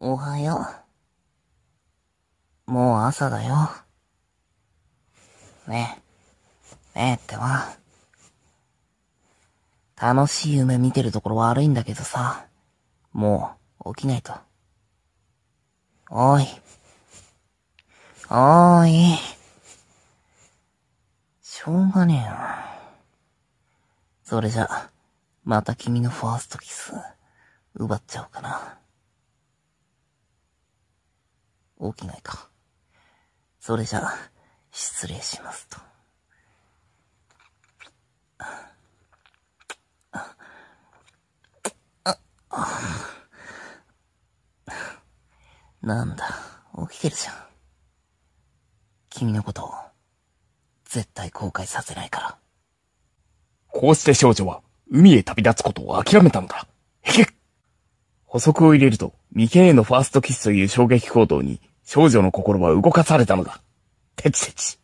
おはよう。もう朝だよ。ねえ、ねえっては。楽しい夢見てるところ悪いんだけどさ、もう起きないと。おい。おーい。しょうがねえよ。それじゃ、また君のファーストキス、奪っちゃおうかな。起きないか。それじゃ、失礼しますと。なんだ、起きてるじゃん。君のことを、絶対後悔させないから。こうして少女は、海へ旅立つことを諦めたのだ。へけ補足を入れると、未経へのファーストキスという衝撃行動に、少女の心は動かされたのだ。てちてち。